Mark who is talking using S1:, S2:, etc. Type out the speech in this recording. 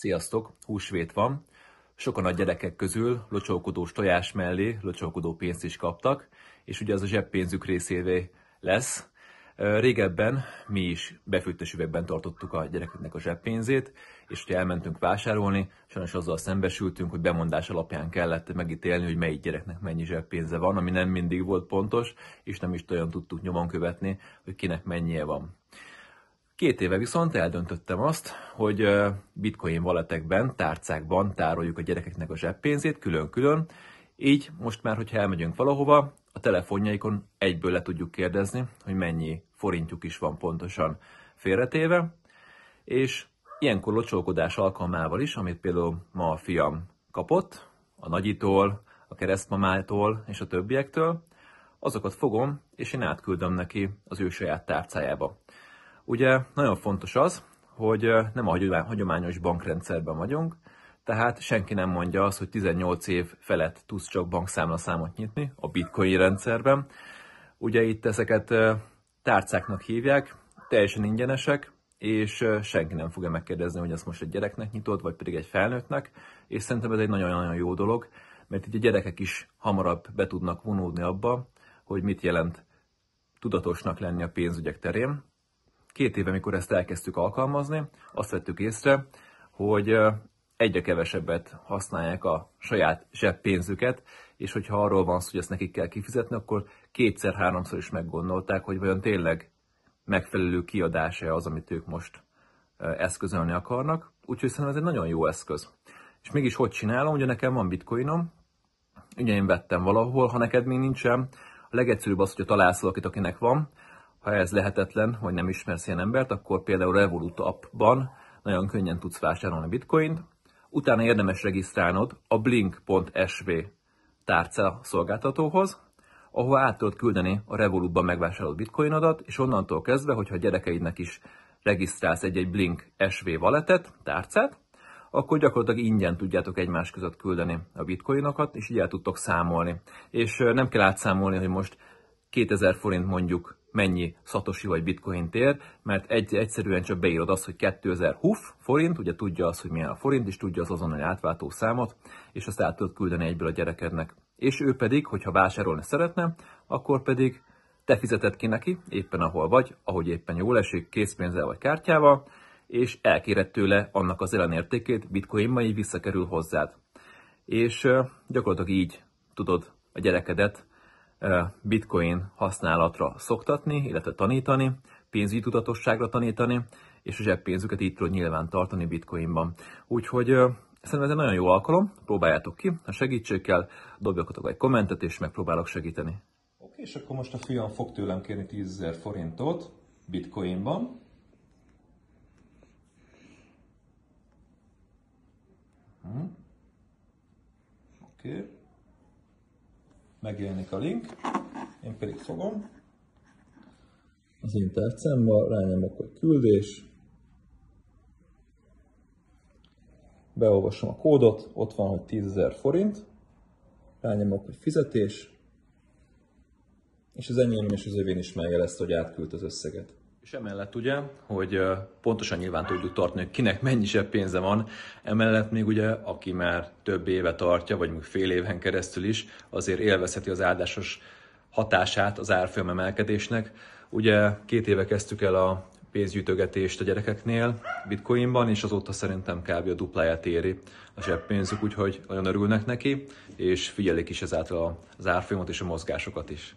S1: Sziasztok, húsvét van. Sokan a gyerekek közül locsolkodós tojás mellé locsolkodó pénzt is kaptak, és ugye az a zseppénzük részévé lesz. Régebben mi is befőttes üvegben tartottuk a gyerekeknek a zseppénzét, és hogyha elmentünk vásárolni, sajnos azzal szembesültünk, hogy bemondás alapján kellett megítélni, hogy melyik gyereknek mennyi zseppénze van, ami nem mindig volt pontos, és nem is olyan tudtuk nyomon követni, hogy kinek mennyie van. Két éve viszont eldöntöttem azt, hogy bitcoin valetekben, tárcákban tároljuk a gyerekeknek a zseppénzét külön-külön, így most már, hogyha elmegyünk valahova, a telefonjaikon egyből le tudjuk kérdezni, hogy mennyi forintjuk is van pontosan félretéve, és ilyenkor locsolkodás alkalmával is, amit például ma a fiam kapott, a nagyitól, a keresztmamától és a többiektől, azokat fogom, és én átküldöm neki az ő saját tárcájába. Ugye nagyon fontos az, hogy nem a hagyományos bankrendszerben vagyunk, tehát senki nem mondja azt, hogy 18 év felett tudsz csak bankszámlaszámot nyitni a bitcoin rendszerben. Ugye itt ezeket tárcáknak hívják, teljesen ingyenesek, és senki nem fogja megkérdezni, hogy ezt most egy gyereknek nyitod, vagy pedig egy felnőttnek, és szerintem ez egy nagyon-nagyon jó dolog, mert így a gyerekek is hamarabb be tudnak vonódni abba, hogy mit jelent tudatosnak lenni a pénzügyek terén, két éve, mikor ezt elkezdtük alkalmazni, azt vettük észre, hogy egyre kevesebbet használják a saját zseppénzüket, és hogyha arról van szó, hogy ezt nekik kell kifizetni, akkor kétszer-háromszor is meggondolták, hogy vajon tényleg megfelelő kiadása az, amit ők most eszközölni akarnak. Úgyhogy szerintem ez egy nagyon jó eszköz. És mégis hogy csinálom? Ugye nekem van bitcoinom, ugye én vettem valahol, ha neked még nincsen, a legegyszerűbb az, hogyha találsz valakit, akinek van, ha ez lehetetlen, vagy nem ismersz ilyen embert, akkor például Revolut appban nagyon könnyen tudsz vásárolni bitcoint, utána érdemes regisztrálnod a blink.sv tárca szolgáltatóhoz, ahol át tudod küldeni a Revolutban megvásárolt bitcoinodat, és onnantól kezdve, hogyha a gyerekeidnek is regisztrálsz egy-egy Blink SV valetet, tárcát, akkor gyakorlatilag ingyen tudjátok egymás között küldeni a bitcoinokat, és így el tudtok számolni. És nem kell átszámolni, hogy most 2000 forint mondjuk mennyi szatosi vagy bitcoin ér, mert egy, egyszerűen csak beírod azt, hogy 2000 huf forint, ugye tudja azt, hogy milyen a forint, és tudja az azonnali átváltó számot, és azt el tudod küldeni egyből a gyerekednek. És ő pedig, hogyha vásárolni szeretne, akkor pedig te fizeted ki neki, éppen ahol vagy, ahogy éppen jól esik, készpénzzel vagy kártyával, és elkéred tőle annak az ellenértékét, bitcoin mai visszakerül hozzád. És gyakorlatilag így tudod a gyerekedet bitcoin használatra szoktatni, illetve tanítani, pénzügyi tudatosságra tanítani, és a zseppénzüket így tudod nyilván tartani bitcoinban. Úgyhogy szerintem ez egy nagyon jó alkalom, próbáljátok ki, ha segítség kell, dobjatok egy kommentet, és megpróbálok segíteni. Oké, és akkor most a fiam fog tőlem kérni 10.000 forintot bitcoinban, hm? Oké. Okay megjelenik a link, én pedig fogom. Az én tárcámba rányomok, a küldés, beolvasom a kódot, ott van, hogy 10.000 forint, rányomok, hogy fizetés, és az enyém és az övén is megjelezte, hogy átküldt az összeget. És emellett ugye, hogy pontosan nyilván tudjuk tartani, hogy kinek mennyi pénze van, emellett még ugye, aki már több éve tartja, vagy még fél éven keresztül is, azért élvezheti az áldásos hatását az árfolyam emelkedésnek. Ugye két éve kezdtük el a pénzgyűjtögetést a gyerekeknél bitcoinban, és azóta szerintem kb. a dupláját éri a zseppénzük, úgyhogy nagyon örülnek neki, és figyelik is ezáltal az árfolyamot és a mozgásokat is.